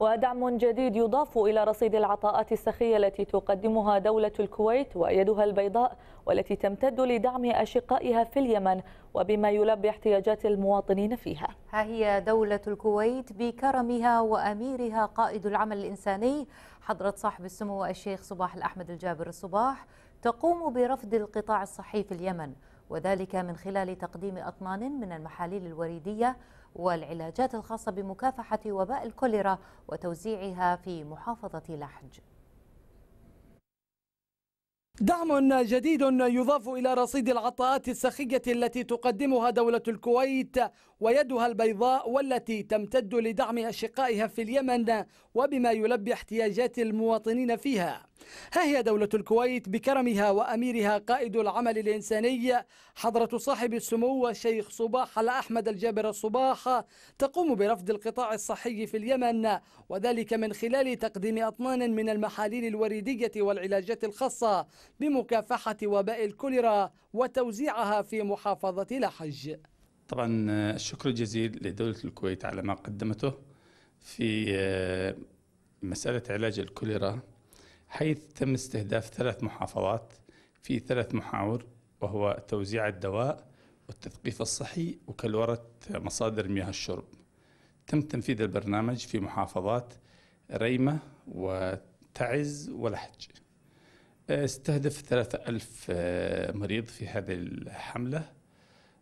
ودعم جديد يضاف إلى رصيد العطاءات السخية التي تقدمها دولة الكويت ويدها البيضاء والتي تمتد لدعم أشقائها في اليمن وبما يلبي احتياجات المواطنين فيها ها هي دولة الكويت بكرمها وأميرها قائد العمل الإنساني حضرة صاحب السمو الشيخ صباح الأحمد الجابر الصباح تقوم برفض القطاع الصحي في اليمن وذلك من خلال تقديم أطنان من المحاليل الوريدية والعلاجات الخاصة بمكافحة وباء الكوليرا وتوزيعها في محافظة لحج دعم جديد يضاف إلى رصيد العطاءات السخية التي تقدمها دولة الكويت ويدها البيضاء والتي تمتد لدعم أشقائها في اليمن وبما يلبي احتياجات المواطنين فيها ها هي دولة الكويت بكرمها وأميرها قائد العمل الإنساني حضرة صاحب السمو الشيخ صباح الأحمد الجابر الصباح تقوم برفض القطاع الصحي في اليمن وذلك من خلال تقديم أطنان من المحاليل الوريدية والعلاجات الخاصة بمكافحة وباء الكوليرا وتوزيعها في محافظة لحج طبعا الشكر الجزيل لدولة الكويت على ما قدمته في آه، مسألة علاج الكوليرا حيث تم استهداف ثلاث محافظات في ثلاث محاور وهو توزيع الدواء والتثقيف الصحي وكلورة مصادر مياه الشرب تم تنفيذ البرنامج في محافظات ريمة وتعز ولحج استهدف ثلاثة ألف آه، مريض في هذه الحملة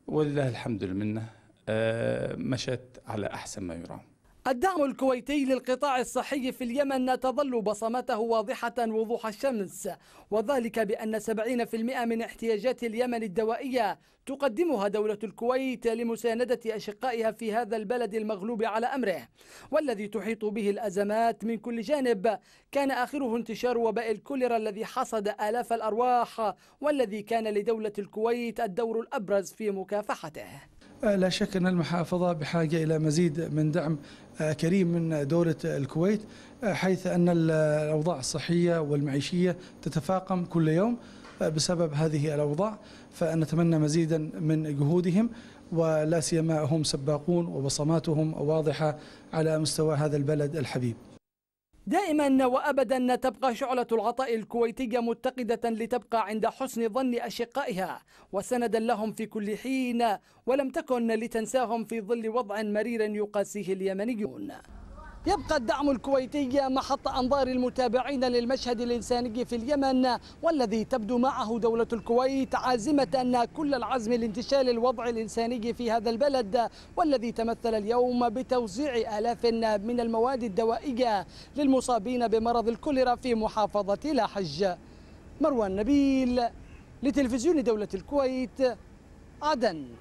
ولله الحمد والمنة آه، مشت على أحسن ما يرام الدعم الكويتي للقطاع الصحي في اليمن تظل بصمته واضحة وضوح الشمس وذلك بأن 70% من احتياجات اليمن الدوائية تقدمها دولة الكويت لمساندة أشقائها في هذا البلد المغلوب على أمره والذي تحيط به الأزمات من كل جانب كان آخره انتشار وباء الكوليرا الذي حصد آلاف الأرواح والذي كان لدولة الكويت الدور الأبرز في مكافحته لا شك أن المحافظة بحاجة إلى مزيد من دعم آه، كريم من دولة الكويت آه، حيث أن الأوضاع الصحية والمعيشية تتفاقم كل يوم آه، بسبب هذه الأوضاع فنتمنى مزيدا من جهودهم ولا سيما هم سباقون وبصماتهم واضحة على مستوى هذا البلد الحبيب دائما وابدا تبقى شعله العطاء الكويتيه متقده لتبقى عند حسن ظن اشقائها وسندا لهم في كل حين ولم تكن لتنساهم في ظل وضع مرير يقاسيه اليمنيون يبقى الدعم الكويتي محط أنظار المتابعين للمشهد الإنساني في اليمن والذي تبدو معه دولة الكويت عازمة كل العزم لانتشال الوضع الإنساني في هذا البلد والذي تمثل اليوم بتوزيع آلاف من المواد الدوائية للمصابين بمرض الكوليرا في محافظة لاحج مروان نبيل لتلفزيون دولة الكويت عدن